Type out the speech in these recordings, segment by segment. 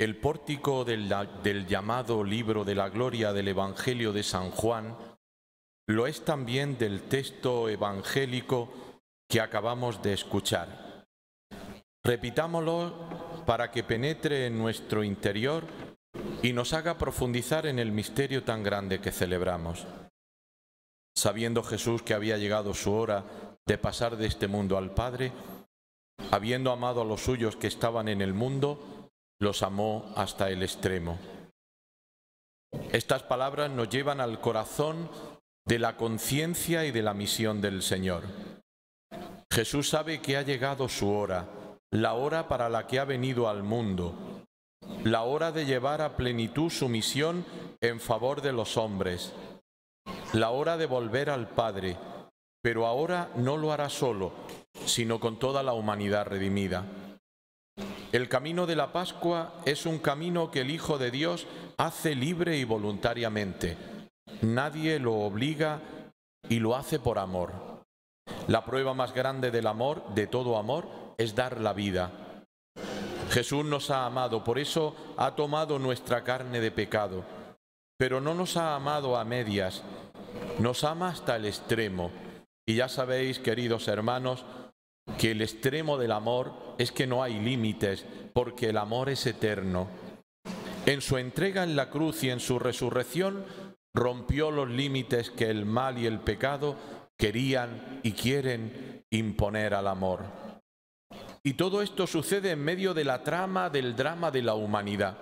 El pórtico del, llamado libro de la gloria del Evangelio de San Juan lo es también del texto evangélico que acabamos de escuchar. Repitámoslo para que penetre en nuestro interior y nos haga profundizar en el misterio tan grande que celebramos. Sabiendo Jesús que había llegado su hora de pasar de este mundo al Padre, habiendo amado a los suyos que estaban en el mundo, los amó hasta el extremo. Estas palabras nos llevan al corazón de la conciencia y de la misión del Señor. Jesús sabe que ha llegado su hora, la hora para la que ha venido al mundo, la hora de llevar a plenitud su misión en favor de los hombres, la hora de volver al Padre, pero ahora no lo hará solo, sino con toda la humanidad redimida. El camino de la Pascua es un camino que el Hijo de Dios hace libre y voluntariamente. Nadie lo obliga y lo hace por amor. La prueba más grande del amor, de todo amor, es dar la vida. Jesús nos ha amado, por eso ha tomado nuestra carne de pecado, pero no nos ha amado a medias, nos ama hasta el extremo. Y ya sabéis, queridos hermanos, que el extremo del amor es que no hay límites, porque el amor es eterno. En su entrega en la cruz y en su resurrección rompió los límites que el mal y el pecado querían y quieren imponer al amor. Y todo esto sucede en medio de la trama del drama de la humanidad.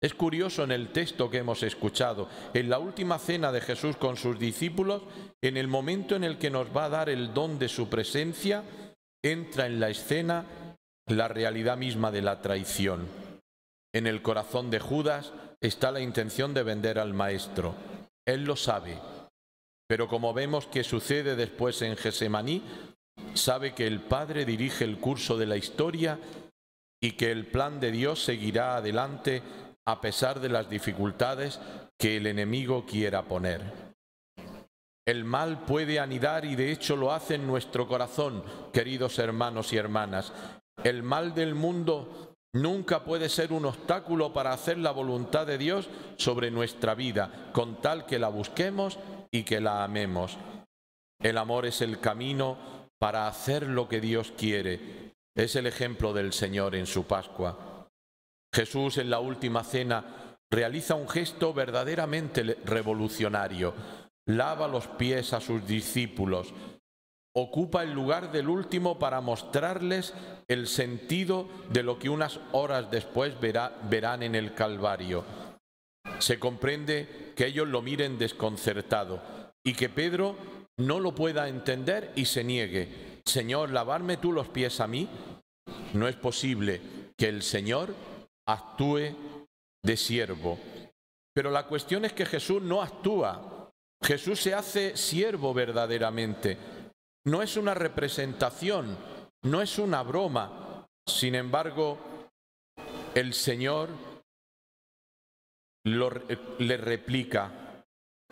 Es curioso en el texto que hemos escuchado, en la última cena de Jesús con sus discípulos, en el momento en el que nos va a dar el don de su presencia, entra en la escena la realidad misma de la traición. En el corazón de Judas está la intención de vender al Maestro. Él lo sabe, pero como vemos que sucede después en Gesemaní, sabe que el Padre dirige el curso de la historia y que el plan de Dios seguirá adelante a pesar de las dificultades que el enemigo quiera poner. El mal puede anidar y de hecho lo hace en nuestro corazón, queridos hermanos y hermanas. El mal del mundo nunca puede ser un obstáculo para hacer la voluntad de Dios sobre nuestra vida, con tal que la busquemos y que la amemos. El amor es el camino para hacer lo que Dios quiere. Es el ejemplo del Señor en su Pascua. Jesús en la última cena realiza un gesto verdaderamente revolucionario lava los pies a sus discípulos, ocupa el lugar del último para mostrarles el sentido de lo que unas horas después verán en el Calvario. Se comprende que ellos lo miren desconcertado y que Pedro no lo pueda entender y se niegue. Señor, lavarme tú los pies a mí. No es posible que el Señor actúe de siervo. Pero la cuestión es que Jesús no actúa Jesús se hace siervo verdaderamente. No es una representación, no es una broma. Sin embargo, el Señor le replica,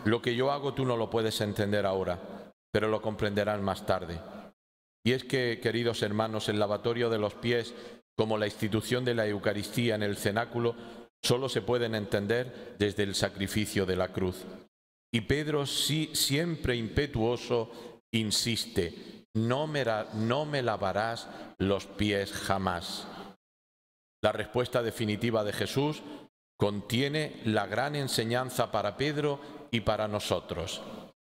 lo que yo hago tú no lo puedes entender ahora, pero lo comprenderán más tarde. Y es que, queridos hermanos, el lavatorio de los pies, como la institución de la Eucaristía en el cenáculo, solo se pueden entender desde el sacrificio de la cruz. Y Pedro, siempre impetuoso, insiste, no me, no me lavarás los pies jamás. La respuesta definitiva de Jesús contiene la gran enseñanza para Pedro y para nosotros.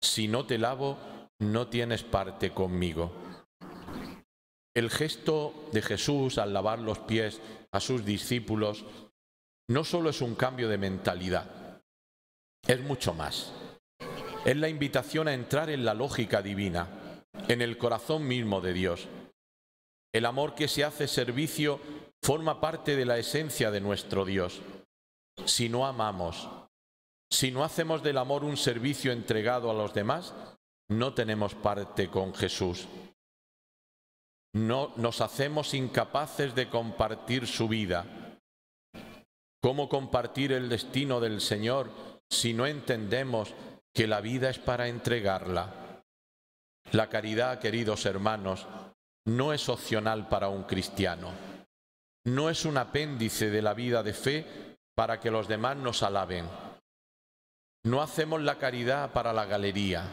Si no te lavo, no tienes parte conmigo. El gesto de Jesús al lavar los pies a sus discípulos no solo es un cambio de mentalidad, es mucho más es la invitación a entrar en la lógica divina, en el corazón mismo de Dios. El amor que se hace servicio forma parte de la esencia de nuestro Dios. Si no amamos, si no hacemos del amor un servicio entregado a los demás, no tenemos parte con Jesús. No nos hacemos incapaces de compartir su vida. ¿Cómo compartir el destino del Señor si no entendemos que la vida es para entregarla. La caridad, queridos hermanos, no es opcional para un cristiano. No es un apéndice de la vida de fe para que los demás nos alaben. No hacemos la caridad para la galería.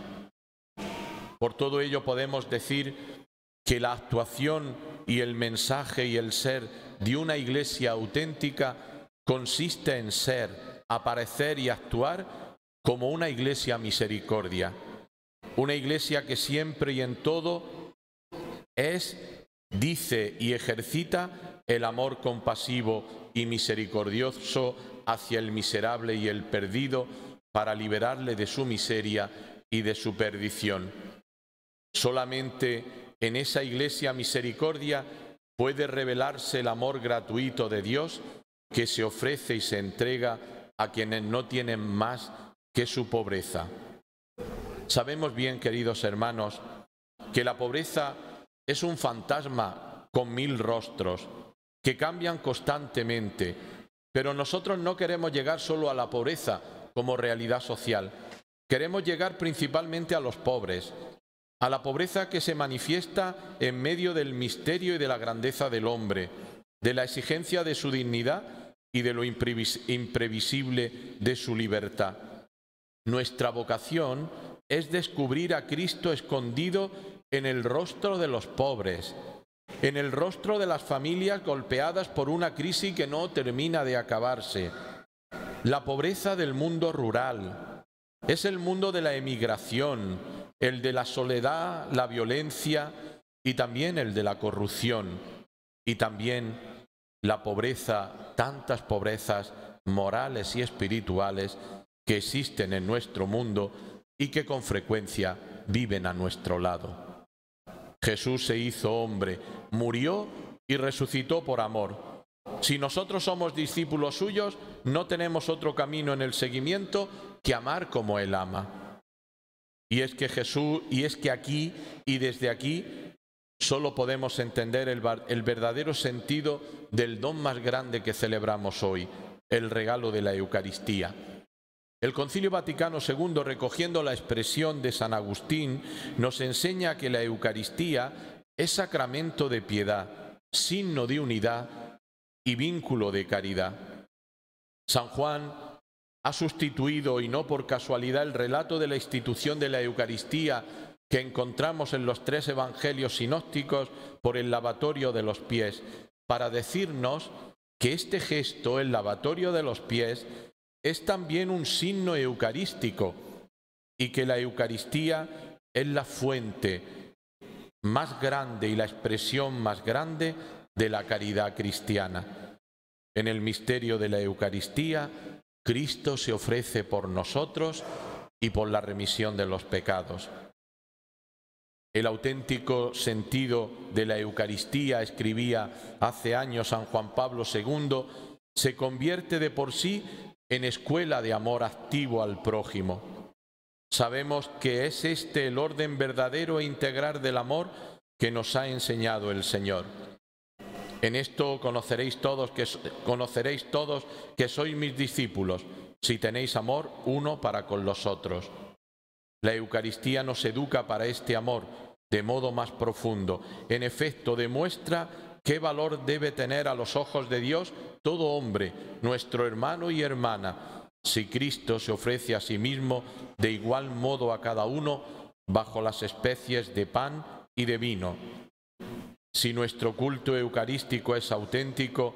Por todo ello podemos decir que la actuación y el mensaje y el ser de una iglesia auténtica consiste en ser, aparecer y actuar como una iglesia misericordia, una iglesia que siempre y en todo es, dice y ejercita el amor compasivo y misericordioso hacia el miserable y el perdido para liberarle de su miseria y de su perdición. Solamente en esa iglesia misericordia puede revelarse el amor gratuito de Dios que se ofrece y se entrega a quienes no tienen más que su pobreza. Sabemos bien, queridos hermanos, que la pobreza es un fantasma con mil rostros que cambian constantemente, pero nosotros no queremos llegar solo a la pobreza como realidad social, queremos llegar principalmente a los pobres, a la pobreza que se manifiesta en medio del misterio y de la grandeza del hombre, de la exigencia de su dignidad y de lo imprevisible de su libertad. Nuestra vocación es descubrir a Cristo escondido en el rostro de los pobres, en el rostro de las familias golpeadas por una crisis que no termina de acabarse. La pobreza del mundo rural es el mundo de la emigración, el de la soledad, la violencia y también el de la corrupción y también la pobreza, tantas pobrezas morales y espirituales que existen en nuestro mundo y que con frecuencia viven a nuestro lado. Jesús se hizo hombre, murió y resucitó por amor. Si nosotros somos discípulos suyos, no tenemos otro camino en el seguimiento que amar como Él ama. Y es que Jesús, y es que aquí y desde aquí solo podemos entender el, el verdadero sentido del don más grande que celebramos hoy, el regalo de la Eucaristía el Concilio Vaticano II, recogiendo la expresión de San Agustín, nos enseña que la Eucaristía es sacramento de piedad, signo de unidad y vínculo de caridad. San Juan ha sustituido, y no por casualidad, el relato de la institución de la Eucaristía que encontramos en los tres evangelios sinópticos por el lavatorio de los pies, para decirnos que este gesto, el lavatorio de los pies, es también un signo eucarístico y que la Eucaristía es la fuente más grande y la expresión más grande de la caridad cristiana. En el misterio de la Eucaristía, Cristo se ofrece por nosotros y por la remisión de los pecados. El auténtico sentido de la Eucaristía, escribía hace años San Juan Pablo II, se convierte de por sí en escuela de amor activo al prójimo. Sabemos que es este el orden verdadero e integral del amor que nos ha enseñado el Señor. En esto conoceréis todos que conoceréis todos que sois mis discípulos, si tenéis amor uno para con los otros. La Eucaristía nos educa para este amor de modo más profundo. En efecto, demuestra ¿Qué valor debe tener a los ojos de Dios todo hombre, nuestro hermano y hermana, si Cristo se ofrece a sí mismo de igual modo a cada uno bajo las especies de pan y de vino? Si nuestro culto eucarístico es auténtico,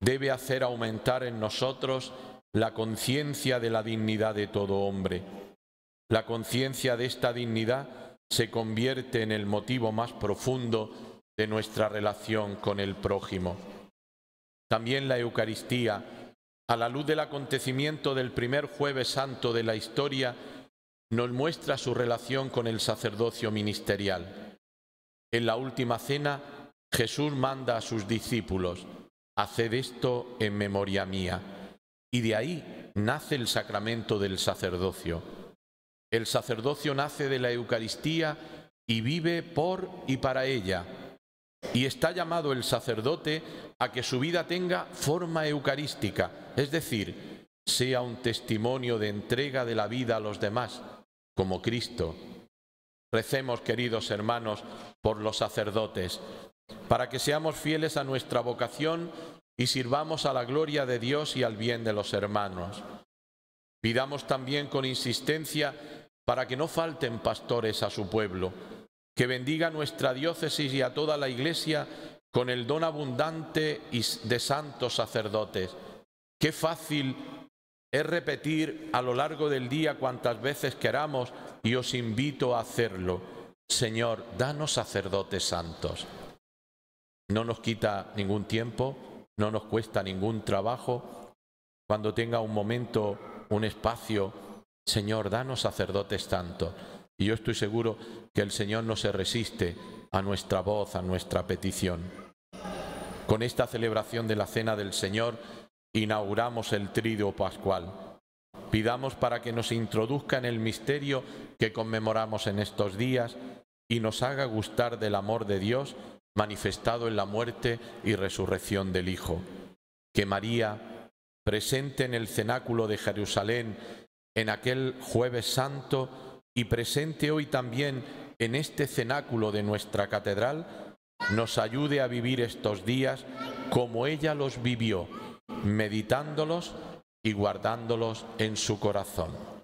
debe hacer aumentar en nosotros la conciencia de la dignidad de todo hombre. La conciencia de esta dignidad se convierte en el motivo más profundo de nuestra relación con el prójimo. También la Eucaristía, a la luz del acontecimiento del primer jueves santo de la historia, nos muestra su relación con el sacerdocio ministerial. En la última cena, Jesús manda a sus discípulos, haced esto en memoria mía. Y de ahí nace el sacramento del sacerdocio. El sacerdocio nace de la Eucaristía y vive por y para ella y está llamado el sacerdote a que su vida tenga forma eucarística, es decir, sea un testimonio de entrega de la vida a los demás, como Cristo. Recemos, queridos hermanos, por los sacerdotes, para que seamos fieles a nuestra vocación y sirvamos a la gloria de Dios y al bien de los hermanos. Pidamos también con insistencia para que no falten pastores a su pueblo, que bendiga nuestra diócesis y a toda la Iglesia con el don abundante de santos sacerdotes. Qué fácil es repetir a lo largo del día cuantas veces queramos y os invito a hacerlo. Señor, danos sacerdotes santos. No nos quita ningún tiempo, no nos cuesta ningún trabajo. Cuando tenga un momento, un espacio, Señor, danos sacerdotes santos y yo estoy seguro que el Señor no se resiste a nuestra voz, a nuestra petición. Con esta celebración de la Cena del Señor inauguramos el trío Pascual. Pidamos para que nos introduzca en el misterio que conmemoramos en estos días y nos haga gustar del amor de Dios manifestado en la muerte y resurrección del Hijo. Que María, presente en el cenáculo de Jerusalén en aquel jueves santo, y presente hoy también en este cenáculo de nuestra catedral, nos ayude a vivir estos días como ella los vivió, meditándolos y guardándolos en su corazón.